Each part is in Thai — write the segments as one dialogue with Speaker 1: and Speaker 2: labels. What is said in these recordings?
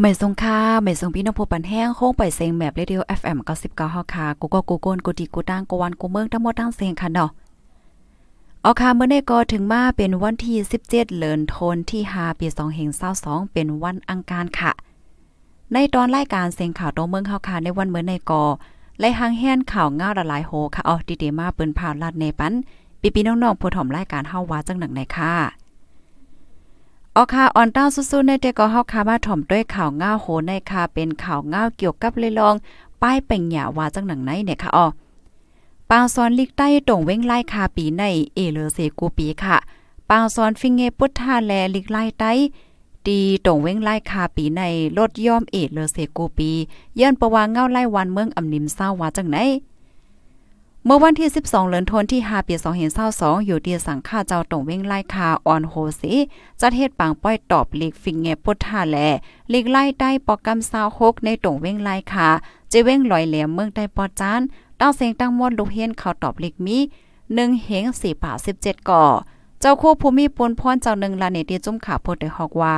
Speaker 1: หม่ทรงค่าไม่ทรงพี่น้องผู้ปันแห้งโค้งไปเซงแมบเรดิโอ FM 99ฮอค่ะกูก็กูโกนกูดีกูตั้งกูวันกูเมืองทั้งหมดทั้งเซงค่ะเนาะออาค่ะเมื่อนด้ก็ถึงมาเป็นวันที่ 17เดือนธันวาคมที่5ปี2022เป็นวันอังคารค่ะ ในตอนรายการเสียงข่าวตัวเมืองเฮาค่ะในวันเมื่อในกอไล่หางแห่นข่าวงาวละลายโหค่ะอ๋อดีๆมาเปิ้นผ่าวลาดในปันปีๆน้องๆผู้ถ่อมรายการเฮาว่าจังหนังไหนค่ะออค่ะออนต้าสู้ๆในเต็ก็เฮาค่ะมาถ่อมด้วยข่าวง้าโหในค่ะเป็นข่าวง้าเกี่ยวกับเลยลอง ป้ายเป่งหยาว่าจังหนังไหนเนี่ยค่ะอ๋อปาวซอนลิกใต้ตรงเว้งไล่คาปีในเอเลเซกูปีค่ะ ปาวซอนฟิงเงปุทธาแลลิกไล่ใต้ตีตรงเว้งไล่คาปีในรถย่อมเอเลเซกูปีย้อนประวังเงาไล่วันเมืองอำนิมเศร้าว่าจังไหนเมื่อวันที่ 12เดือนธันวาคมที่5ปี2522อยู่ที่สังฆาเจ้าตงเว้งไล่คา ออนโฮซีจัดเฮ็ดปังป้อยตอบเล็กฟิงเงปุทธาแลเล็กไล่ได้ปอกกำซาวฮกในตงเว้งไล่คา จะเว้งลอยเหลี่ยมเมืองได้ปอจานตั้งเสียงตั้งมวดลูกเฮียนเขาตอบเล็กมี1เหง4ป่า17ก่อเจ้าโคภูมิปนพรเจ้าหนึ่งลาเนตีจุ้มขาโพดไดฮอกว่า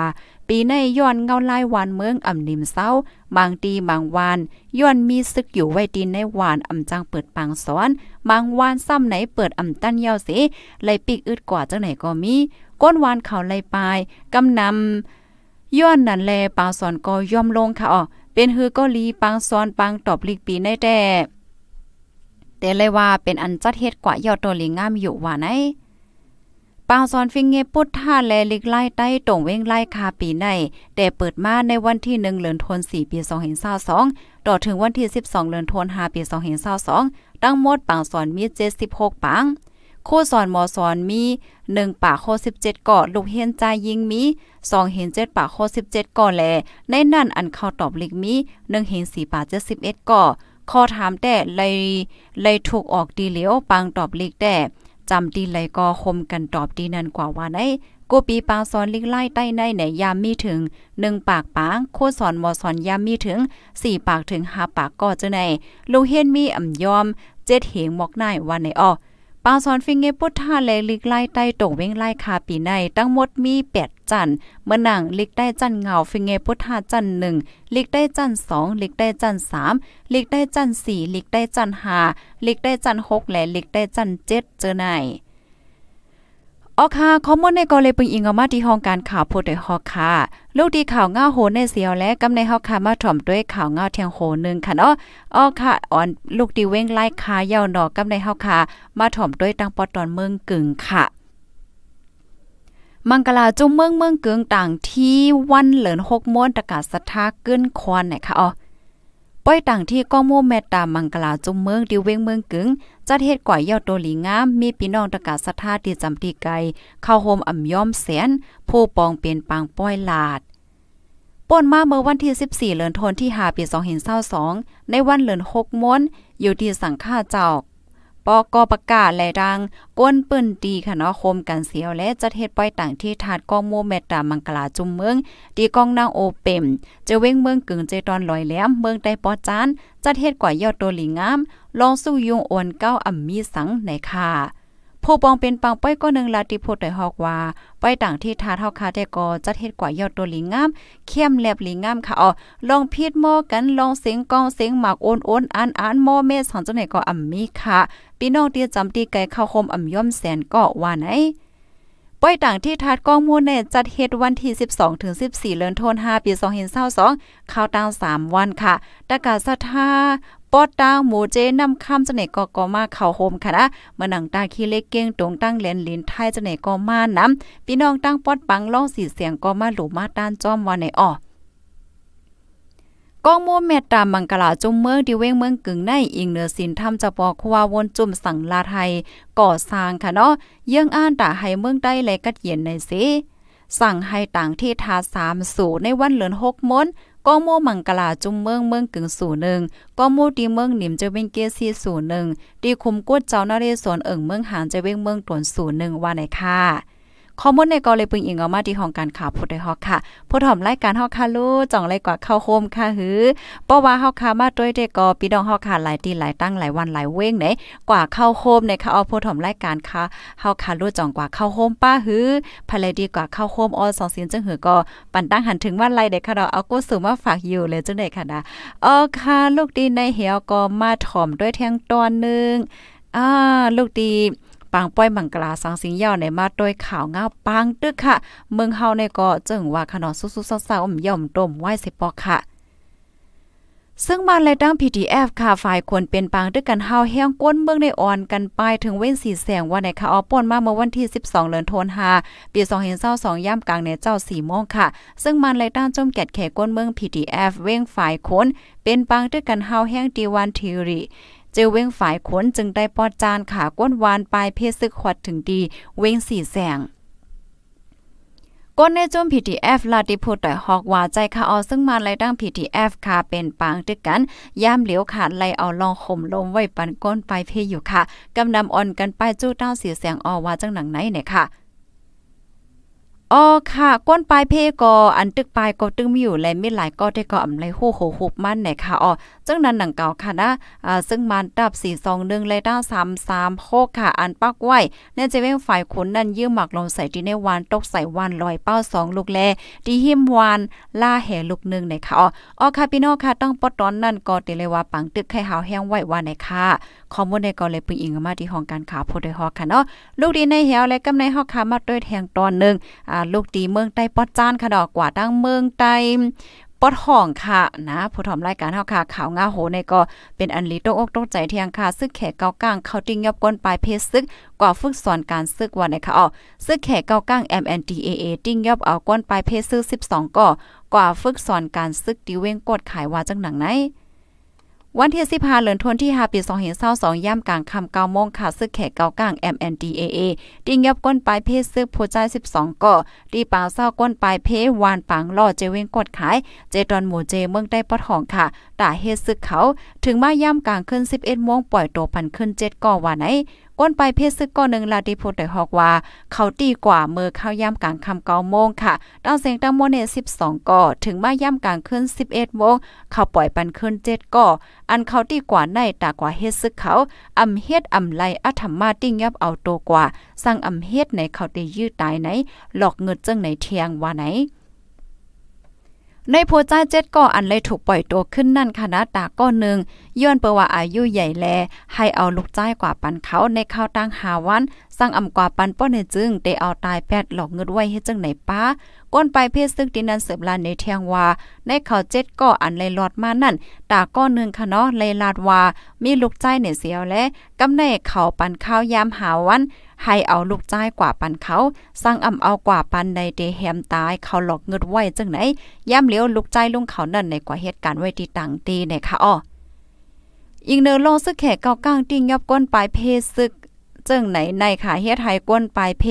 Speaker 1: ปีในย้อนเงาลายหวานเมืองอ่ำนิมเศร้าบางตีบางวานย้อนมีซึกอยู่ไว้ตินในหวานอ่ำจังเปิดปางสอนบางวานซ้ำไหน เปิดอ่ำตั้นเยาสิไลปีกอึดกว่าจังไหนก็มีก้นวานเขาไลปลายกำนำย้อนนันแลปางสอนก็ย่อมลงค่ะอ๋อเป็นฮือก็ลีปางสอนปางตอบลีกปีในแต่แต่เลยว่าเป็นอันจัดเฮ็ดกว่ายอดตัวลิงงามอยู่ว่าไหนปางซอนฟิงเงปุดท่าแลลิกไล่ใต้ตรงเว้งไล่คาปีในแต่เปิดมาในวันที่ 1เดือนธันวาคมปี2 5 2 2ต่อถึงวันที่ 12เดือนธันวาคมปี2 5 2 2ตั้งหมดปางซอนมี76ปางโคสอนมอสอนมี 1 ป่าโค17ก่อลูกเฮียนใจยิงมี2เห็น7ป่าโค17กอดแลในนั่นอันเข้าตอบลิกมี1เห็น4ป่า71ก่อข้อถามแต่เลยเลยถูกออกดีเหลียวปังตอบลิกแต่จำตีไหลก็คมกันตอบตีนันกว่าว่าได้กูปีปางสอนลิงไล่ใต้ในไหนยามมีถึงหนึ่งปากปางโคสอนมอสอนยามมีถึงสี่ปากถึงหาปากก็จะหนลูกเฮียนมีอ่ายอมเจ็ดเหงหมอกนายวันไหนอ้อป้าสอนฟิงเงปุทธาแลลิกไล่ใต้ตงเว้งไล่คาปีในตั้งหมดมี8จันเมื่อนังลิกได้จันเงาฟิงเงปุทธาจัน1 ลิกได้จัน2 ลิกได้จัน3 ลิกได้จัน4 ลิกได้จัน5 ลิกได้จัน6 และลิกได้จัน7 เจอไหนออค่ะข้อมูลในกอเลปิงอิงออกมาที่ห้องการข่าวโพดยฮอกค่ะ ลูกดีข่าวเงาโหในเสียวและกำในฮอกค่ะมาถ่อมด้วยข่าวเงาเทียงโหนึงค่ะเนาะออค่ะ อ่อนลูกดีเว้งไล่คายาวหนอกกำในฮอกค่ะมาถ่อมด้วยตังปอตอนเมืองกึ่งค่ะมังกลาจุ้มเมืองเมืองเกืองต่างที่วันเหลินหกม้วนตะกาศสัทธาขึ้นควรนเนี่ยค่ะอ๋อป้อยต่างที่ก้องโมแมตตามังกลาจุมเมืองดิเวงเมืองกึงจัดเหตุก่อยยอดโตหลีงาม มีพี่น้องตะกาศรัทธาที่จำที่ไกล เข้าโฮมอ่ำย่อมแสนผู้ปองเป็นปางป้อยลาดป่นมาเมื่อวันที่ 14เลือนทนาที่5ปี2 0 2 2ในวันเลือน6ม้นอยู่ที่สังฆาเจ้าปอกอประกาศแลดังก้นปืนตีค่ะเนาะคมกันเสียวและจัดเฮ็ดป้อยต่างที่ถาดก้องโมเมตามังกลาจุมเมืองตีกองนางโอเปมจะเว้งเมืองกึ่งเจตอนลอยแหลมเมืองใต้ปอจานจัดเฮ็ดกว่ายอดตัวหลิงามลองสู้ยุงอ่อนเก้าอ่มมีสังในค่ะผู้ปองเป็นปังป้อยก็นึงลาติโพดด้ฮอกว่าป้อยต่างที่ทาเท่าคาแต่ก็จัดเฮ็ดกว่ายอดตัวหลิงงาม เข้มแลบหลิงงามค่ะอ๋อลองพีดหม้อกันลองเสียงกองเสียงหมากโอนโอนอันอันหม้อเมสังจังไหนก็อ่ำมีค่ะพี่น้องเตียจำตีไก่ข้าวคมอ่ำย่อมแสนก็ว่าไหนป้อยต่างที่ทาดกองมูลเนจัดเฮ็ดวันที่12ถึง14เดือนธันวาคมปี2522ข่าวตาง3วันค่ะตะกาศรัทธาปอดตาหมูเจนำคำจังไนก็ก็มาเข้าโฮมค่ะนะมาหนังตาขี้เล็กเก้งตรงตั้งเลนลินไทยเจเนไหก็มานำ พี่น้องตั้งปอดปังล่องสีเสียงก็มาหลูมาต้านจอมวันในอ้อกองมัวเมตตามังกลาจุ่มเมืองที่เว้งเมืองกึ่งในอิงเหนือสินถ้ำจะปอกควาวนจุ่มสั่งลาไทย ก่อสร้างค่ะเนาะเยื่องอ่านตาให้เมืองได้และกัดเย็นในสิสั่งให้ต่างที่ทาสามสูในวันเหลือนหกมนก็โมมังกลาจุ่มเมืองเมืองกึ่งศูนย์หนึ่งก็โมดีเมืองหนิมจะเวงเกียซีศูนย์หนึ่งดีคุมกวดเจ้านาเรศวนเอิงเมืองหานจะเวงเมืองตวนศูนย์หนึ่งว่าไหนค่ะข้อมูลในกอเลยปึงอิงออกมาที่ห้องการข่าวพดได้ฮอกค่ะพดหอมรายการฮอกค่ะลูกจ่องไรกว่าเข้าโคมค่ะหือเพราะว่าฮอกค่ะมาด้วยได้กอปีดองฮอกค่ะหลายตีหลายตั้งหลายวันหลายเว้งไหนกว่าเข้าโคมในค่ะเอาพดหอมรายการค่ะฮอกค่ะลูกจ่องกว่าเข้าโคมป้าหือภายเลยดีกว่าเข้าโคมออสองสินจังหือก็ปั่นตั้งหันถึงวันไรเด็กค่ะเราเอากู้สู่มาฝากอยู่เลยจังไดกค่ะนะออค่ะ ลูกดีในเหี่ยวก็มาถ่อมด้วยแท่งตอนนึงอ่าลูกดีปางป้อยมังกลาสังสิงยาาในมาด้วยข่าวง้าวปางตึกค่ะ เมืองเฮาในก็จึงว่าขนอสุสเศร้าๆอมย่อมต้มไหวสิปอค่ะ ซึ่งมาและดัง PDF ค่ะฝ่ายควรเป็นปางด้วยกันเฮาแห้งก้นเมืองในอ่อนกันไปถึงเว้นสีแสงวันในค่ะออป่นมาเมื่อวันที่ 12เดือนธันวาปี2 5 2 2ย่ำกลางในเจ้า4โมงค่ะ ซึ่งมันและด้านจมแกดแขกก้นเมือง PDF เว้งฝ่ายคนเป็นปางด้วยกันเฮาแห้งดีวันทีรีเจเว้งฝ่ายขนจึงได้ปอดจานขาก้นวานปลายเพศซึกขอดถึงดี เว้งสี่แสง ก้นในจุ่ม PTF ลาติพูดต่อยฮอกว่าใจคาออซึ่งมาไล่ดั้ง PTF ค่ะเป็นปางตึกกันย่ามเหลียวขาดไล่เอาลองข่มลมไว้ปันก้นไปเพยอยู่ค่ะ กำนำอ่อนกันไปจู้เต้าเสียแสงออว่าจังหนังไหนเนี่ยค่ะอ๋อค่ะก้นปลายเพกออัน ตึกปลายก็ตึงมีอยู่และมีหลายก็ได้ก็อำไรโหโหโุบมันไหนค่ะอ๋อจังนั้นหนังเก่าค่ะนะ อ่าซึ่งมันดับ421และด้า336ค่ะ อันปักไว้ เนี่ยจะเว้งฝ่ายคนนั้นยื้อหมัก ลงใส่ที่ในวาน ตกใส่ วานลอยเป้า2ลูก แลที่หิมวานล่าแห่ลูกนึงไหนค่ะอ๋ออ๋อค่ะพี่น้องค่ะต้องปอตอนนั้นก็ติเลยว่าปังตึกไข่หาวแห้งไว้ว่าไหนค่ะข้อมูลในก็เลยปึงอิงมาที่ห้องการข่าวโพดฮอค่ะเนาะลูกดีในเหวและกำในฮอค่ะมาด้วยแทงตอนนึงอ่าลูกดีเมืองใต้ปอดจ้านค่ะดอกกว่าตั้งเมืองใต้ปอดห้องค่ะนะผู้ถอมรายการเฮาค่ะข่าวง่าโหในก็เป็นอันลีโตอกตกใจเทียงค่ะซึกแขกเกาก้างเขาติ้งยับก้นปลายเพศซึกกว่าฝึกสอนการซึกวันในค่ะอ๋อซึกแขกเกาก้าง MNDAA ติ้งยับเอาก้นปลายเพศซึก12 ก่อ กว่าฝึกสอนการซึกดีเว้งกดขายว่าจังหนังไหนวันที่สิบห้าเหลือนทวนที่หาปีสองเห็นเศร้าสองย่ำกลางคำเก้าโมงค่ะซึงแขกเก้ากลาง MNDAA ดิ้งยับก้นปลายเพศซึงผู้ใจสิบสองก่อดีป่าเศร้าก้นปลายเพศวานปังล่อเจวิ่งกดขาย เจตอนหมู่เจเมืองได้ปะทองค่ะ แต่เฮซึกเขาถึงมาย่ำกลางขึ้นสิบเอ็ดโมงปล่อยตัวพันขึ้นเจ็ดก่อวันไหนก้นไปเพชรซึกก้อนหนึ่งลาดิพูดได้ฮอกว่า เขาตีกว่าเมื่อเข้าย่ำกลางคำเก้าโมงค่ะตั้งเสียงตั้งโมเนสิบสองก่อ ถึงมาย่ำกลางคืนสิบเอ็ดโมงเขาปล่อยปันคืนเจ็ดก่อ อันเขาตีกว่าในตากว่าเฮ็ดซึกเขา อำเฮ็ดอำไลอัธรรมาติ้งยับเอาโตกว่าสั่งอำเฮ็ดในเขาตียื้อตายไหนหลอกเงินเจ้งไหนเทียงว่าไหน ในโพจ้าเจ็ดก่ออันเลยถูกปล่อยตัวขึ้นนั่นคณะตาก้อนหนึ่งย้อนเปว่าอายุใหญ่แล ให้เอาลูกจ้ายกว่าปันเขา ในข้าวตั้งหาวัน สร้างอำกว่าปันป้อในจึงได้เอาตายแปดหลอกเงินไว้เฮ็ดจังไหนป้าก้นไปเพศซึ่งดินันเสิบลานในเทียงว่าในเขาเจ็ดก่ออันเลยลอดมานั่นตาก้อนหนึ่งคะเนาะเลยลาดว่ามีลูกจ้ายเนี่ยเสียวและกำในเขาปันข้าวยามหาวัน ให้เอาลูกจ้ายกว่าปันเขา สร้างอำเอากว่าปันในเดแฮมตายเขาหลอกเงินไว้จังไหนย่ำเลี้ยวลูกจ้ายลุงเขานั่นในกว่าเหตุการณ์ไว้ที่ต่างตีในค่ะอ้อยิงเนอลงซึกแขกเกากลางติงยับก้นปลายเพศซึกจึงไหนในขาเฮ็ดให้ก้นปลายเพ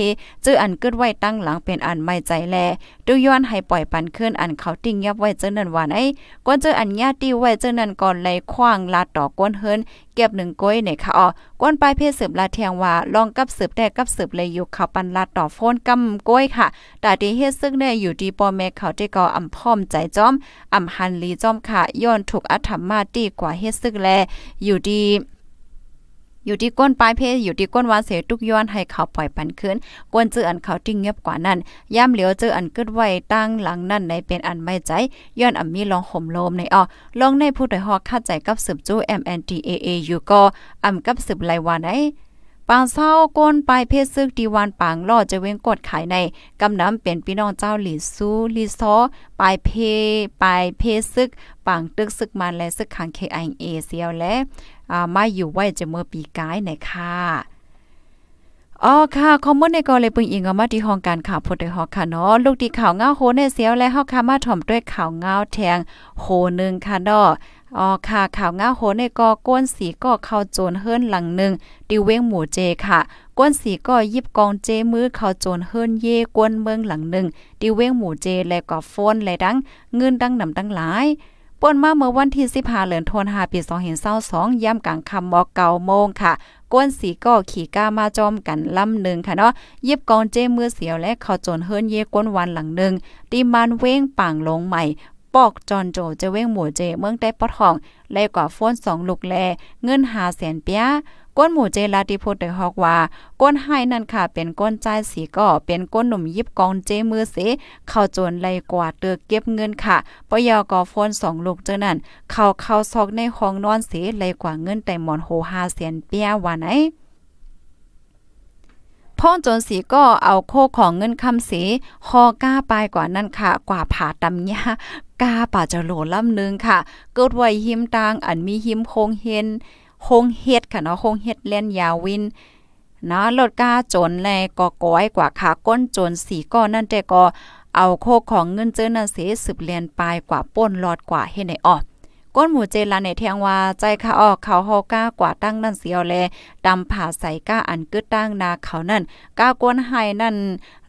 Speaker 1: จื้ออันกึดไว้ตั้งหลังเป็นอันไม่ใจแลดูย้อนให้ปล่อยปันขึ้นอันเขาติ้งยับไว้เจ้นันว่าไอ้ก้นเจ้อันญาติไว้เจ้นันก่อนเลยคว้างลาดต่อก้นเฮินเก็บหนึ่งก้อยในขาอ๋อก้นปลายเพสืบลาเทียงว่า ลองกับสืบแต่กับสืบเลยอยู่เขาปันลาดต่อโฟนกำก้อยค่ะ แต่ทีเฮ็ดซึ่งได้อยู่ดีปอแม่เขาที่ก่ออำพอมใจจอมอำหันลีจอมค่ะย้อนถูกอัธรรมาตีกว่าเฮ็ดซึ่งแล อยู่ดีอยู่ที่ก้นปลายเพศอยู่ที่ก้นวานเสทุกย้อนให้เขาปล่อยปันขึ้นกวนเจืออันเขาที่เงียบกว่านั้นย่ำเหลียวเจออันกึดไว้ตั้งหลังนั่นในเป็นอันไม่ใจย้อนอัมมีลองห่มโลมในออลองในผู้โดยหอกคาดใจกับสืบจู้ MNTAA อยู่ก็อัมกับสืบไรวานไอปางเศร้าก้นปลายเพศซึกดีวันปางลอดจะเว้งกดขายในกำน้ำเป็นพี่น้องเจ้าหลีซูหลีซอปลายเพปลายเพศซึกปางตึกซึกมันและซึกขังเคไอเอเซียวและมาอยู่ไว้จะเมื่อปีกายไหนค่ะอ๋อค่ะคอมเมนต์ในกอเลยปึงอิงอมาที่ห้องการข่าวพดไดฮอกค่ะเนาะลูกที่ข่าวเงาโหในเสียวและเฮาค่ะมาถ่อมด้วยข่าวเงาแทงโหนึงค่ะเนาะอ๋อค่ะข่าวง่าโหนในกอก้นสีก็เข้าโจนเฮิรนหลังหนึ่งติเว้งหมู่เจค่ะ ก้นสีก็ยิบกองเจมือเข้าโจนเฮิรนเย่ก้นเมืองหลังหนึ่งติเว้งหมู่เจและก็ฟนและดังเงินดังนำดังหลายป่นมาเมื่อวันที่15เหลือนทนหาปี2ส2 2ย่ำกลางคำมอกเกาโมงค่ะก้นสีก็ขี่ก้ามาจอมกันลำหนึ่งค่ะเนาะยิบกองเจมือเสียวและเขาโจนเฮิรนเย่ก้นวันหลังหนึ่งตีมันเว้งป่างลงใหม่ปอกจอนโจจะเว้งหมู่เจ เมืองได้ปอทองไล่กว่าฟ้นสองลูกแล เงินหาแสนเปียก้นหมู่เจลาติโพเดฮอกว่า ก้นไห้นั่นค่ะ เป็นก้นใจสีก็เป็นก้นหนุ่มยิบกองเจมือเสเข้าโจนไล่กว่าเตือเก็บเงินค่ะปยอกอฟ้นสองลูกเจนั้นเข้าเข้าซอกในห้องนอนเสไล่กว่าเงินแต่หมอนโหหาแสนเปียว่าไหนพ่อจนสีก็เอาโคของเงินคำสีหอก้าไปกว่านั่นค่ะ กว่าผ่าตำยกาป่าจะโหลลำนึงค่ะเกิดไว้หิมตางอันมีหิมโคงเฮนโคงเฮ็ดค่ะเนาะโคงเฮ็ดเล่นยาวินนะรถกาจนแลก่อก้อยกว่าขาก้นจนสีก้อนนั่นแต่ก็เอาโคของเงินเจอนั่นเสสืบเลียนปลายกว่าป้นหลอดกว่าเฮ็ดในออกก้นหมูเจลาในแทงว่าใจขาออกเขาฮอก้ากว่าตั้งนั่นเสียวแลดำผ่าใส่ก้าอันกึดตั้งนาเขานั่นก้าก้นไห้นั่น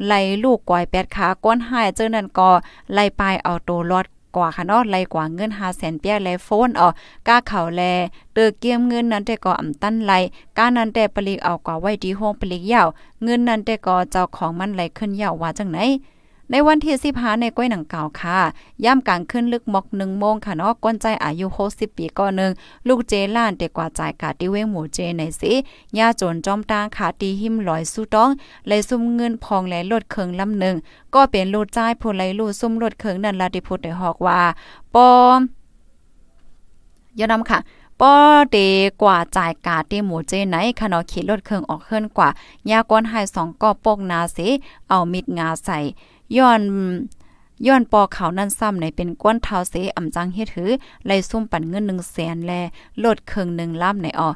Speaker 1: ไหลลูกก้อยแปดขาก้นไห้เจอนั่นก็ไหลปลายเอาโตรอดกว่าค่ะเนาะไรกว่าเงิน5าแสนเปียไล่โฟนอ๋อกล้าเข่าแลเตอเกียมเงินนั้นแต่ก็อำตั้นไร่ก้านั้นแต่ปลีกเอากว่าไว้ที่โฮงปลีกยาว เงินนั้นแต่ก็เจ้าของมันไล่ขึ้นยาวว่าจังไหนในวันที่สิบหาในก้อยหนังเก่าค่ะ ย่ำกลางขึ้นลึกมอกหนึ่งโมงค่ะเนาะก้นใจอายุหกสิบปีก่อนหนึ่ง ลูกเจล้านเด็กกว่าจ่ายกาดที่เว้งหมูเจในสิย่าโจนจอมตางขาตีหิมลอยสู้ต้อง เลยซุ่มเงินพองและลดเคืองลำหนึ่ง ก็เป็นลูกจ่ายผู้ไลลูกซุ่มลดเคืองนั่นลาติพุดได้หอกว่าปอมย้อนนำค่ะป้อเตกว่าจ่ายกาดตหมูเจไหนขนอขี่รถเครื่องออกเคลื่อนกว่ายาก้อนหายสองก็ปกนาเสเอามิดงาใส่ย้อนย้อนปอเขานั่นซ้ำในเป็นก้นเท้าเสอ่ำจังเฮ็ดหือไล่ซุ่มปั่นเงินหนึ่งแสนแลลดเครึ่งหนึ่งล้ำในออ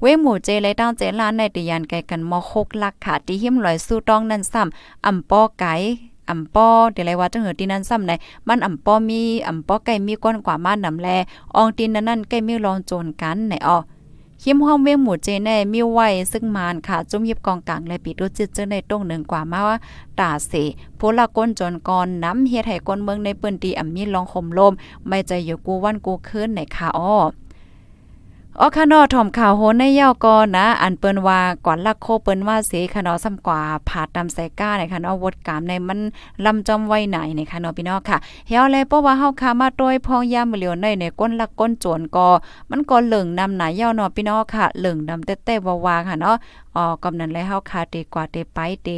Speaker 1: เวหมูเจเลยตั้งเจล้านในติยานไกลกันมอคกลักขาตีหิมลอยสู้ต้องนั่นซ้ำอ่ำปอไก่อ่ำปอเดี๋ยวไรว่าจังเหือตีนั้นซ้ำในมันอ่ำปอมีอ่ำปอไก่มีก้อนกว่ามานำแลอองตีนนั้นนั่นไก่มีรองโจนกันในออขิมห้อมเวงหมู่เจแน่มีไว้ซึ่งมานค่ะ จุ่มยิบกองกลางและปิดรถจิตเจอในตรงหนึ่งกว่ามาว่าตาเสโพลาก้นจนกอนน้ำเฮ็ดให้ก้นเมืองในเปิ้นตีอัมมีลองคมลมไม่ใจอยู่กูวันกูคืนในค่ะอ้ออ๋อคานอถ่อมข่าวโหนในเย่ากอ นะ อันเปิ้นว่าก่อนลักโคเปิ้นว่าเสค่ะนอซ้ำกว่าผาดดำใส่ก้าในคานอวดกามในมันลำจอมไว้ไหนในคานอพี่น้องค่ะเฮาเลยเพราะว่าเฮาคามาต้วยพองยามเหลียวในในก้นลักก้นโจนก็มันก็เหลิงนำหนาเย่านอพี่น้องค่ะเหลิงนำแต้ๆว่าๆค่ะเนาะ อ๋อกำนันแล้วเฮาคาเตกว่าเตไปเต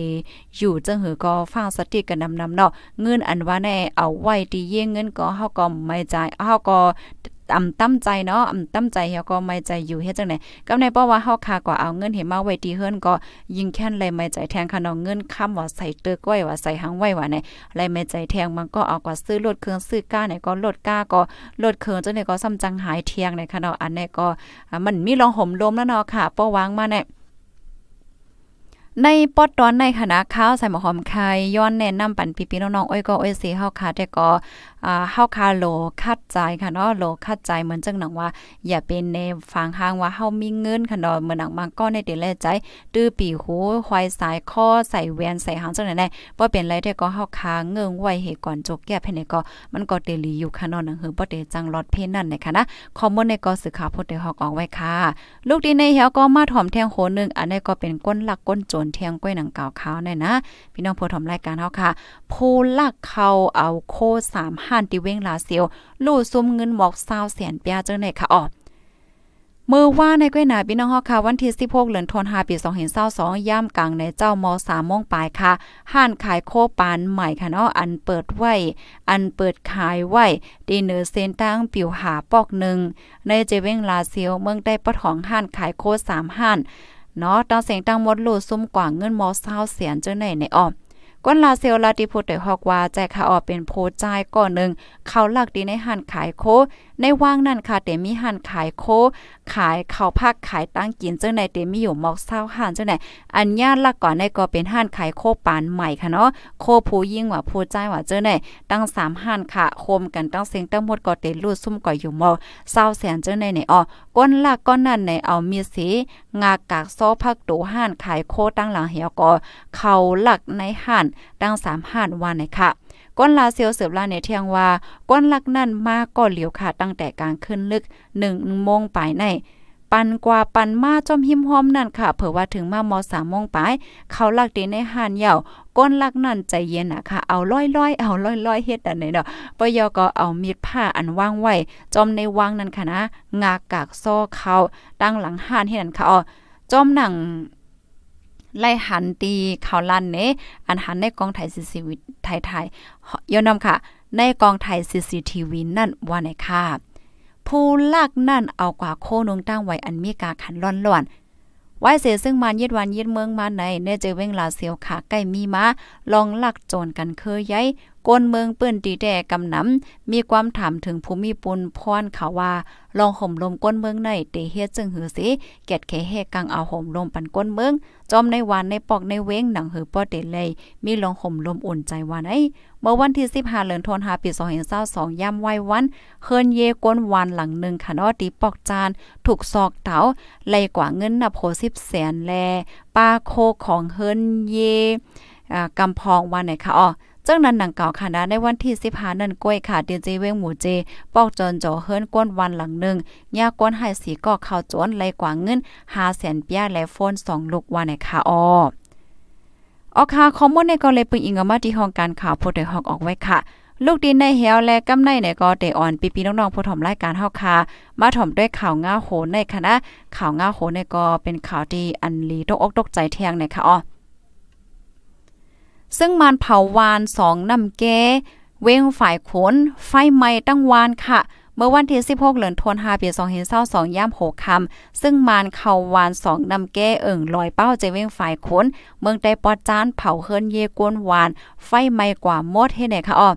Speaker 1: อยู่จังหือก็ฟังสติกันนำๆเนาะ เงินอันว่าแน่เอาไว้ที่เย่เงินก็เฮาก็ไม่จ่ายเฮาก็อำตั้มใจเนาะอำตั้มใจเฮาก็ไม่ใจอยู่เฮ็ดจังได๋ก็ในเพราะว่าเฮาคากว่าเอาเงินเห้มาไว้ดีเฮือนก็ยิงแค้นเลยไม่ใจแทงคน้องเงินค่ำว่าใส่เตอก้อยว่าใส่หังไว้ว่าไหนเลยไม่ใจแทงมันก็เอากว่าซื้อรถเครื่องซื้อก้าไหนก็รถก้าก็รถเครื่องจังได๋ก็ซ้ำจังหายเที่ยงในคเนาอันนี้ก็มันมีลองห่มลมแล้วเนาะค่ะป้อวางมาเนี่ยในปอดตอนในคณะข้าวใส่หมอหอมไข่ย้อนแนะนำปั่นพี่ๆน้องๆอ้อยก็อ้อยสีเฮาค่ะแต่ก็เฮาคาโลคัดใจค่ะเนาะโลคัดใจเหมือนจังหนังว่า อย่าเป็นในฟังห้างว่าเฮามีเงินค่ะเนาะเหมือนหนังบางก้อนในเดือนแรลใจตื้อปีหูควายสายข้อใส่แวนใส่หางจังไหนได้บ่เป็นไรแต่ก็เฮาคาเงิงไว้เหตุก่อน จกแก้ภายในก็มันก็เตลีอยู่ค่ะเนาะหนังหือบ่ได้จังลอดเพนนั่นนะคะนะคอมมต์ในก็สื่อข่าวพดได้ฮอกออกไว้ค่ะลูกดีในเฮาก็มาถ่อมแทงโหนึงอันนี้ก็เป็นก้นหลักก้นโจนแทงก้อยหนังกาวขาวแน่นะ พี่น้องผู้ถอมรายการเฮาค่ะผู้ลักเขาเอาโค3 5านติเวงลาเซียวลู่ซุมเงินหมอกซาวแสนเปียเจาไหนคะอ๋อเมื่อว่าในก้อยหนาพี่น้องฮอค่ะ วันที่16เหลือนทอนหาปี2ส2 2ย่ำกลางในเจ้าม3โมงปลาย ค่ะ ห้านขายโคปานใหม่ ค่ะเนาะอันเปิดไว้อันเปิดขายไว้ดีเนอร์เซนตั้งปิวหาปอกหนึ่ง ในเจเวงลาเซียวเมืองได้ปะทองห้านขายโค3ห้าน เนาะตอนเสียงตั้งมดลูซุ้มกว่าเงินมอเศร้าเสียนเจ้าไหนในออมก้นลาเซลลาติพูตฮอกว่าใจคาออเป็นโพจ่ายก่อนหนึ่ง เขาหลักดีในหันขายโคในว่างนั่นค่ะเตมีหันขายโค ขายข้าวผักขายตั้งกินเจ้าไหนเตมีอยู่มอกเศร้าหันเจ้าไหน อันญาติละก่อนในก็เป็นหันขายโคปานใหม่ค่ะเนาะโคผู้ยิ่งว่าผู้ใจว่าเจ้าไหน ตั้งสามหันค่ะโคมกันตั้งเสียงตั้งหมดก็เตลูดซุ่มก่อยอยู่มอกเศร้าแสนเจ้าไหนไหนอ๋อก้นละก้อนนั่นไหนเอามีสีงากากซ้อผักโตหันขายโคตั้งหลังเหี่ยวก็เขาหลักในหันตั้งสามหันวันไหนค่ะก้นลาเซียวเสือบลาเนเทียงว่าก้นลักนั่นมาก่อเหลียวขาตั้งแต่กลางคืนลึกหนึ่งโมงปลายในปันกว่าปันมาจอมหิมหอมนั่นค่ะเผื่อว่าถึงมามอสามโมงปลายเขาลักดีในห่านเหย่วก้นลักนั่นใจเย็นนะค่ะเอาล้อยล้อยเอาล้อยล้อยเฮ็ดอันไหนเนาะปยอก็เอามีดผ้าอันว่างไว้จอมในวางนั่นค่ะนะงากากซ้อเขาตั้งหลังห่านเฮ็ดนั่นค่ะอ๋อจอมหนังไล่หันตีเขาลันเนอันหันในกองถ่ายซีซีวีไทยๆย้อนนำค่ะ ในกองถ่ายซีซีทีวีนั่นว่าไหนค่ะ ผู้ลากนั่นเอากว่าโคนงตั้งไว้อันมีกาขันล่อนๆไว้เสียซึ่งมันยืดวันยืดเมืองมาในเนเจอเวงลาเซียวขาใกล้มีมาลองลักโจรกันเคยย้ายก้นเมืองเปิ้นตีแด่กำนำมีความถามถึงภูมิปุนพรเขาว่าลองห่มลมก้นเมืองในเตเฮ็ดจึงหือสิแกดแขแหกกังเอาห่มลมปันก้นเมือง จอมในวานในปอกในเว้งหนังหือป้อเตเลยมีลองห่มลมอุ่นใจว่าไอ้เมื่อวันที่ 15เดือนธันวาคมปี2022ย่ำไหววัน เฮินเยก้นวานหลังหนึ่งค่ะเนาะตีปอกจาน ถูกซอกเต๋าไหลกว่าเงินนับโห10แสนแลปาโคของเฮินเยกำพองวันไหนคะอ๋อจังนั้น หนังเก่าค่ะนะในวันที่15นั้นก้อยค่ะเดียเจเวงหมู่เจ ปอกจนจ่อเฮิรนก้นวันหลังหนึ่งยากวนให้สีก็เข้าจวนไหลกว่าเงิน5แสนเปียและโฟน2ลูกว่าในค่ะออออค่ะอมมูนในก็เลยปึงอิงมาที่ห้องการข่าวโพดฮอกออกไว้ค่ะ ลูกดินในเฮวและกำในเนี่ยก็เตอ่อนปีปีน้องๆผู้ถอมรายการเฮาค่ะมาถอมด้วยข่าวง่าโหนในคณะข่าวง่าโหนในก็เป็นข่าวดีอันลีตกอกตกใจแทงในค่ะอ๋อซึ่งมันเผาวานสองนำแก้เว้งฝ่ายขน ไฟไหม้ตั้งวานค่ะ เมื่อวันที่16เหลือนทวน5ปี2เห็นเศร้าสองย่ามโหคำซึ่งมานเขาวานสองนำแก้เอิ่งลอยเป้าใจเว้งฝ่ายขนเมืองได้ปอดจาน เผาเฮิรนเยกวนวาน ไฟไหม้กว่าหมดให้ไหนคะอ้อ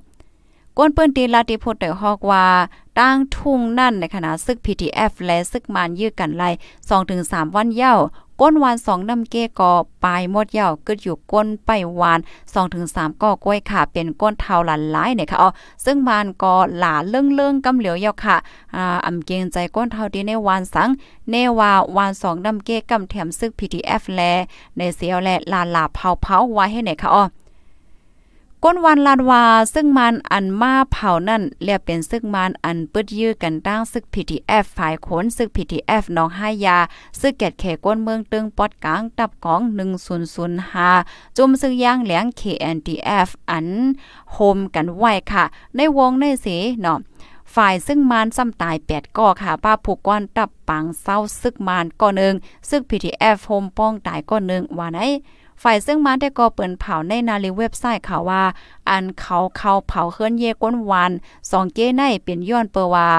Speaker 1: กวนเปิ้นตีลาติพดเตฮอกว่าตั้งทุ่งนั่นในขณะซึก PTF และซึกมานยื้อกันไล่2-3 วันเย้าก้นวาน2นำเกกอปลายหมดเยาวกึดอยู่ก้นไปวาน2-3ก่อกล้วยค่ะเป็นก้นเทาหลานหลายเนี่ยค่ะอ๋อซึ่งมันกอหลาเลื่องๆกำเหลียวเยาวค่ะอ่าอำเกงใจก้นเทาดีในวานสังเนว่าวาน2นำเกกำแถมซึก PDF แลในเสียวและลาลาเผาๆไว้ให้ไหนค่ะอ๋อก้นวันลานวา ซึ่งมันอันมาเผานั่นเรียกเป็นซึ่งมันอันปึดยื้อกันตั้งซึก PTF ฝ่ายขนซึก PTF น้องห้ายา ซึกแกดแขก้นเมืองตึงปอดกลางตับของ 1005 จุ่มซึ่งย่างแหลง KNTF อันโฮมกันไว้ค่ะ ในวงในเสเนาะฝ่ายซึ่งมานซ้ำตาย8ก่อค่ะป้าผูกก้อนตับปังเศร้าซึกมานก่อหนึ่งซึก PTF โฮมป้องตายก่อหนึ่งว่าไหนฝ่ายซึ่งมาได้ก็เปิดเผาในนาลีเว็บไซต์ข่าวว่า อันเขาเขาเผาเคลื่อนเยก้นวัน สองเก้ในเป็นย้อนเปว่า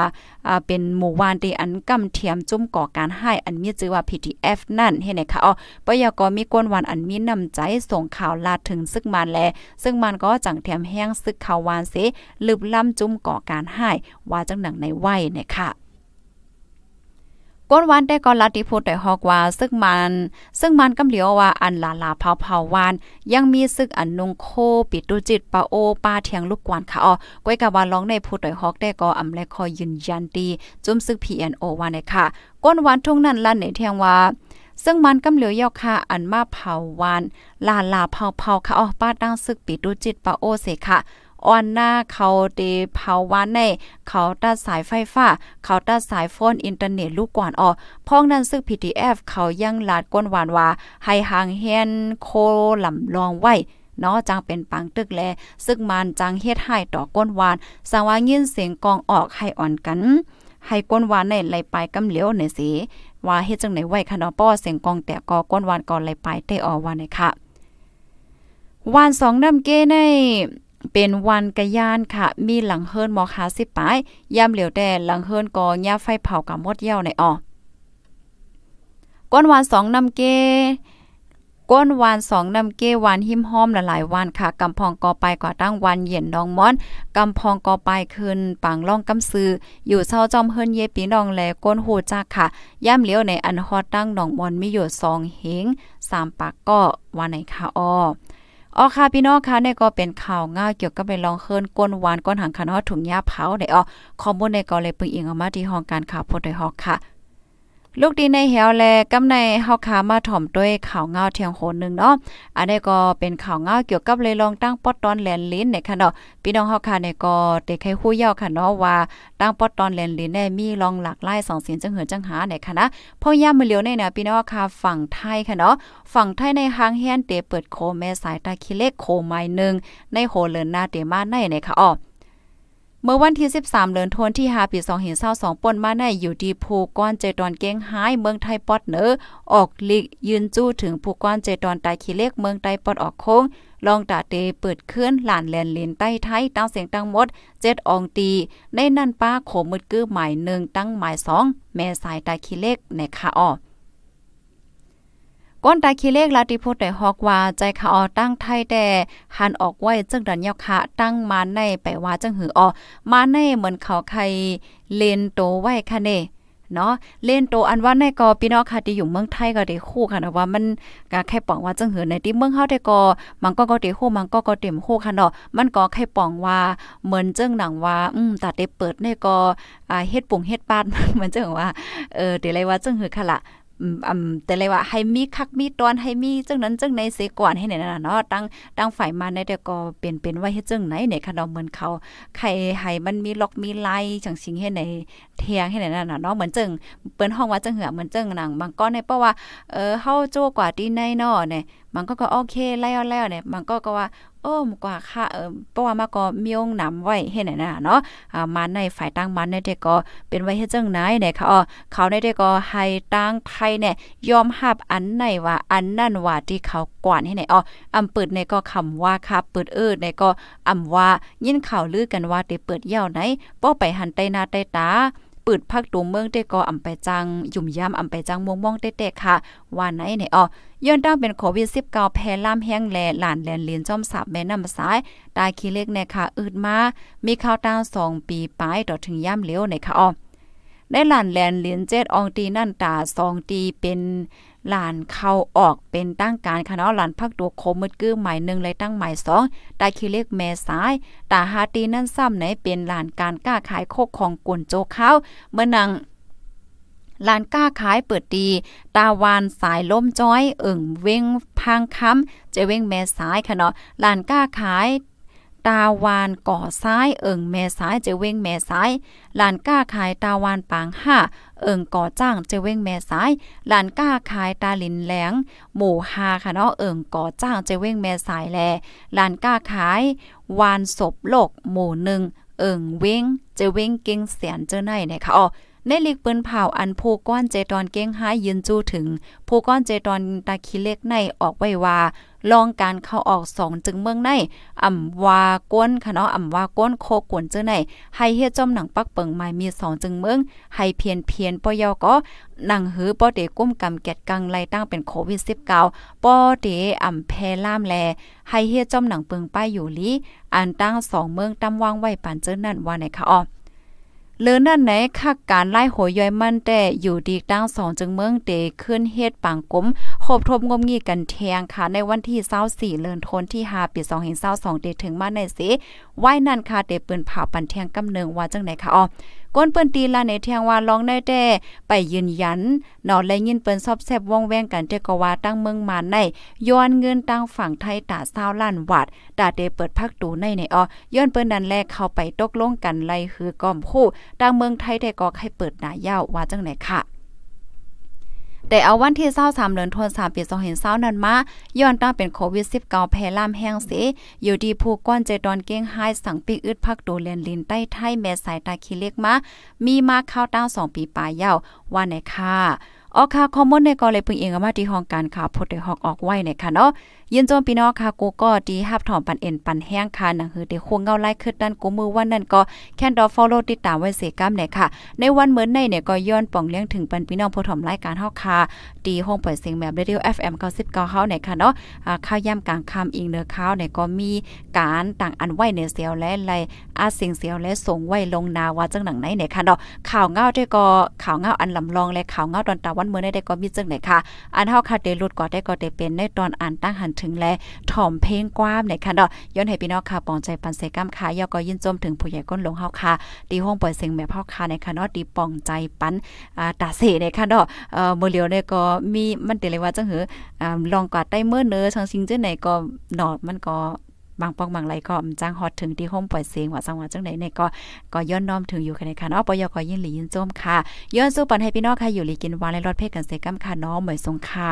Speaker 1: อ่าเป็นหมู่วานที่อันกำเทียมจุ่มก่อการให้อันมีชื่อว่า PTF นั่นเฮ็ดไหมคะอ๋อปยกมีก้นวันอันมีน้ำใจส่งข่าวลาดถึงซึกมันแลซึ่งมันก็จังแถมแห้งซึกข่าววานเสลึบล้ำจุ่มก่อการให้ว่าจังหนังในไว้นะคะก้นวานได้ก็ลาติพูดได้ฮอกว่าซึ่งมัน ซึ่งมันกำเหลียวว่าอันลาลาเผาเผาวานยังมีซึกอันนุงโคปิดดูจิตปาโอปาเทียงลูกกวนค่ะอ๋อก้อยกับว่าร้องในพูดได้ฮอกได้ก็อำและคอยืนยันดีจุ้มซึก p โอวานเลยค่ะก้นวานทุ่งนั้นลั่นในเทียงว่า ซึ่งมันกำเหลีือยอกค่ะอันมาเผาวานลาลาเผาเผาค่ะอ๋อป้าตั้งซึกปิดดูจิตปะโอเสค่ะอ่อนหน้าเขาเดภาวะในเขาตัดสายไฟฟ้า เขาตัดสายโฟนอินเทอร์เน็ตลูกก่อนออพ้อง นั้นซึ่ง PTF เขายัง ลาดก้นหวานว่าให้หางเฮียนโคลำลอง ไว้ เนาะ จัง เป็น ปัง ตึก แล ซึ่งมันจังเฮ็ดให้ ต่อก้นหวานสังว่ายินเสียงกองออกให้อ่อนกัน ให้ก้นหวานในไหลไปกำเหลียวในสิว่าเฮ็ดจังไหนไหวคะเนาะป้อเสียงกองแต่กอก้นหวานก่อนไหลไปเตออวานเลยค่ะวานสองน้ำเก้ในเป็นวันกะยานค่ะ มีหลังเฮิรนหมอคาสิปายย่ำเหลียวแด่หลังเฮิรนกอย่าไฟเผากับมดเย่าในอ่อก้อนวานสองนำเกก้นวานสองนำเกวานหิมห้อมละหลายวันค่ะกำพองกอไปก่อตั้งวันเย็นดองม้อนกำพองกอไปคืนปังล่องกำซืออยู่เศร้าจอมเฮิรนเยปีนองแลก้นโหจักค่ะย่ำเลี้ยวในอันฮอดตั้งหนองมอนมีอยู่สองเหงสามปากก็วันไหนค่ะอ้อออค่ะ พี่น้องค่ะเนี่ยก็เป็นข่าวง่ายเกี่ยวกับไปลองเคลื่อนก้นหวานก้นหางคันฮอดถุงยาเผาได้อ๋อข้อมูลในก็เลยปึงอิงออกมาที่ห้องการข่าวพดโดยฮอกค่ะลูกดีในเหี่ยวแลกำในเฮาขามาถ่อมด้วยข่าวเงาเทียงโหนนึงเนาะอันนี้ก็เป็นข่าวเงาเกี่ยวกับเลยลองตั้งปอดตอนแหลนลิ้นเนี่ยค่ะเนาะ พี่น้องเฮาคาเนี่ยก็เด็กให้ฮู้เยาค่ะเนาะว่าตั้งปอดตอนแหลนลิ้นเนีมีลองหลากหลายสองเสียงจังเหือจังหาเนี่ยค่ะนะพ่อย่ามือเลียวเนี่ยพี่น้องฮค่าฝั่งไทยค่ะเนาะ ฝั่งไทยในหางแฮนเตเปิดโคแม่สายตาคิเล็กโคไม้นึ่งในโหเลินหน้าเตมาในเนี่ยค่ะอ๋อเมื่อวันที่ 13เดือนธันวาคมที่าปี2522ป่นมาในอยู่ที่ภูก้อนเจดอนเก้งหาย เมืองไทยปอดเนอออก ลิกยืนจู้ถึงภูก้อนเจดอนตายขี้เล็กเมืองไทยปอดออกโค้งลองตาเตเปิดเคลื่อนหลานแลนเลนใต้ไทยตั้งเสียงตั้งมดเจ็ดองตี ใน นั่นป้าโขมืดกื้อหมายหนึ่งตั้งหมายสองแม่สาย ตาขี้เล็กในคาออก้นตาคีเลขลาติพูดไฮอกว่าใจขาออตั้งไทยแต่หันออกไว้จังดันยอกะาตั้งมาในแปลว่าจังหือออมาในเหมือนเขาใครเลนโตไว้คะเนเนาะเล่นโตอันว่าในกอพี่น้องค่ะที่อยู่เมืองไทยก็ได้คู่ค่ะนะว่ามันก็แค่ป่องว่าจังหือในที่เมืองเฮาได้ก็มันก็ก็ได้คู่มันก็ก็เต็มคู่ค่ะเนาะมันก็แค่ป่องว่าเหมือนจังหนังว่าอืมตัดได้เปิดในกอ่าเฮ็ดปุ่งเฮ็ดปาดเหมือนจังว่าเออเดี๋ยวไรว่าจังหือค่ะล่ะอำแต่เลยว่าให้มีคักมีตอนให้มีจังนั้นจังในเสก่อนให้เนี่ยนะเนาะตั้งตั้งฝ่ายมาในแต่ก็เปลี่ยนเป็นว่าเฮ็ดจังไหนเนี่ยค่ะเนาะเหมือนเขาใครให้มันมีล็อกมีไลจังสิงให้ในเทียงให้เนี่ยนะเนาะเหมือนจังเปิ้นห้องว่าจังเหือเหมือนจังหนังบางก้อนในเพราะว่าเออเฮาโจกว่าที่ในเนาะเนี่ยมันก็ก็โอเคไล่แล้วเนี่ย มันก็ก็ว่า โอ้กว่าค่ะเออเพราะว่ามาก็มีองนำไว้เฮ็ดไหนนะเนาะอ่ามาในฝ่ายตั้งมันในเด็ก็เป็นไว้ให้ดจังไหนเนี่ยค่ะอ๋อเขาในเด่ก็ให้ตั้งไทยเนี่ย ยอมรับอันไหนว่าอันนั่นว่าที่เขากวนให้ไหนอ๋ออำเปิดในก็คำว่าค่ะเปิดเอิดในก็อำว่ายินข่าวลือกันว่าได้เปิดเย่าไหนป้อไปหันใต้หน้าใต้ตาปืดพักตัวเมืองเตกออำไปจัง ยุ่มย่าอำไปจังม่วงม่วงเตะค่ะ ว่าไหนไหนอ๋อย้อนดั้งเป็นโควิด19แพร่ล่ามแห้งแลหลานแลนเลียนจอมสาบแม่น้ำสาย ตายขี้เล็กในค่ะ อืดมา มีข้าวตาสองปีปลายต่อถึงย่าเลี้ยวในค่ะอ๋อได้หลานแลนเลียนเจ็ดองตีนั่นตาสองตีเป็นหลานเข้าออกเป็นตั้งการค่ะเนาะหลานพักตัวคมมืดกื้อหมายหนึ่งเลยตั้งหมายสองตาคิเล็กแม่ซ้าย ตาฮาตีนั่นซ้ำไหนเป็นหลานการกล้าขายโคกของกุนโจเข้า เมื่อนังลานกล้าขายเปิดดีตาวานสายล้มจ้อยเอิ่งเว้งพางค้ำจะเว้งแม่สายค่ะเนาะลานกล้าขายตาวานก่อซ้าย เอิงแม่ซ้ายเจเว้งแม่ซ้ายหลานก้าขายตาวานปางห้าเอิงก่อจ้างเจเว้งแม่ซ้ายหลานก้าขายตาลินแหลงหมู่ฮาค่ะเนาะเอิงก่อจ้างเจเว้งแม่ซ้ายแลหลานก้าขายวานศพโลก หมู่หนึ่งเอิงเว้งเจเว้งเก่งเสียนเจอไหนนะคะอ๋อในลีกปืนเผาอันผู้ก้อนเจตอนเก้งหายยืนจู้ถึงผู้ก้อนเจตอนตาคิเล็กในออกไว้ว่าลองการเข้าออกสองจึงเมืองในอ่าวาก้นคณะเนาะอ่าวาก้นโคกวนเจอไนให้เฮ็ดจอมหนังปักเปิงไม้มีสองจึงเมือง ให้เพียนเพียนปอยอก็หนังหือปอเตกุ้มกาแกดกังไล่ตั้งเป็นโควิด -19 ปอเตอ่าแพล่ามแลให้เฮ็ดจอมหนังเปิงป้ายอยู่ลีอันตั้งสองเมืองตั้มวางไว้ปานเจอนั่นว่าไหนคะออเลือนั่นไหนคักการไล่หอยย่อยมันแต่อยู่ดีตั้งสองจึงเมืองเตขึ้นเฮ็ดปังกลมคบทบงมงีกันแทงค่ะในวันที่เส้าี่เลือนทนที่าปีสองเห็นเส้าองเดถึงมาในสิ ไว้นั่นค่ะเตปืนเผาปันแทงกำเนิงว่าจังไหนค่ะอ๋อก้นเปิ้นตีลาในเทียงว่าลองได้แต่ไปยืนยัน หนอและยินเปิ้นซอบแซบวงแวงกันเ่กว่าตั้งเมืองมาในย้อนเงินตั้งฝั่งไทยตา้าล้านบาทตาเดเปิดพักตูในในออย้อนเปิ้นนั้นแรกเข้าไปตกลงกันไล่คือก้อมคู่ตั้งเมืองไทยแต่ก็ให้เปิดหน้ายาวว่าจังไหนค่ะแต่เอาวันที่เศร้าสามเดือนทันสามปีสองเห็นเศร้านั้นมาย้อนตั้งเป็นโควิดสิบเก้าแพร่ล่ามแห้งเสอยู่ดีผู้ก้อนเจดอนเก้งไฮสั่งปีอึดพักดูเยนลินใต้ไทย แม่สายตาคีเล็กมา มีมาเข้าตั้งสองปีปลายยาววันไหนค่ะออกค่ะ คอมมอนในกอเลยพึงเองมาที่ห้องการข่าวพดได้อกออกไว้ในค่ะเนาะยินจมพี่น้องค่ะกูก็ดีฮับถอมปันเอ็นปันแห้งค่ะนังคือเดคงเงาไล่ขึ้นดั่นกูมือวันนั่นก็แค่ดอฟอลโลติดตามไว้เสก้ามไหนค่ะในวันเหมือนในเนี่ยก็ย้อนป่องเลี้ยงถึงปันพี่น้องผู้ถอมรายการเฮาค่ะดีห้องเปิดเสียงแบบเรดิโอ FM 99เฮาไหนค่ะเนาะข้าวย่ำกลางคำอิงเนื้อข้าวเนี่ยก็มีการต่างอันไหวเนื้อเสียวและไยอาเสียงเสียวและส่งไหวลงนาว่าจังหนังไหนเนี่ยค่ะเนาะข่าวเงาได้ก็ข่าวเงาอันลำลองและข่าวเงาตอนตะวันเมื่อได้ก็มีจังไหนค่ะอันเฮาค่ะไดลุดก็ได้ก็ได้เป็นในตอนอ่านตั้งหันถึงและถ่อมเพลงกว้ามในค่ะนาะย้อนให้พี่น้องค่ะปองใจปันเซก้ามค่ะยอก็ยินจมถึงผู้ใหญ่ก้นหลงเฮาค่ะดีห้องปล่อยเสียงแม่พ่อค่ะในค่ะนาะดีปองใจปันอ่าตาเสในค่ะนเอ่อมื้อเลียวเนี่ยก็มีมันเตเลยว่าจังหืออ่าลองกวดาใต้เมื่อเนอชังซิงจังไหนก็หนอดมันก็บางปองบางไรก็จ้างฮอตถึงที่ห้องปล่อยเสียงว่าสังหวะจังไหนเนี่ยก็ก็ย้อนน้อมถึงอยู่ค่ะในคันอปปยกยินหลียินโจมค่ะย้อนสู้ปันให้พี่น้องค่ะอยู่หลีกินวานและรถเพศกันเซกัมค่ะน้องเหมยทรงค่ะ